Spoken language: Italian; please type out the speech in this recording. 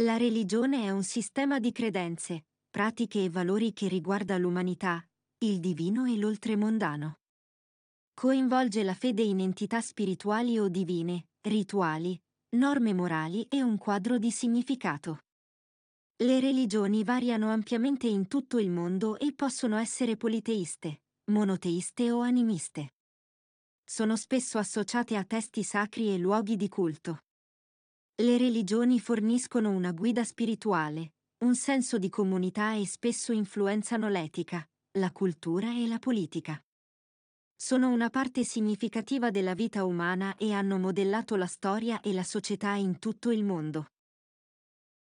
La religione è un sistema di credenze, pratiche e valori che riguarda l'umanità, il divino e l'oltremondano. Coinvolge la fede in entità spirituali o divine, rituali, norme morali e un quadro di significato. Le religioni variano ampiamente in tutto il mondo e possono essere politeiste, monoteiste o animiste. Sono spesso associate a testi sacri e luoghi di culto. Le religioni forniscono una guida spirituale, un senso di comunità e spesso influenzano l'etica, la cultura e la politica. Sono una parte significativa della vita umana e hanno modellato la storia e la società in tutto il mondo.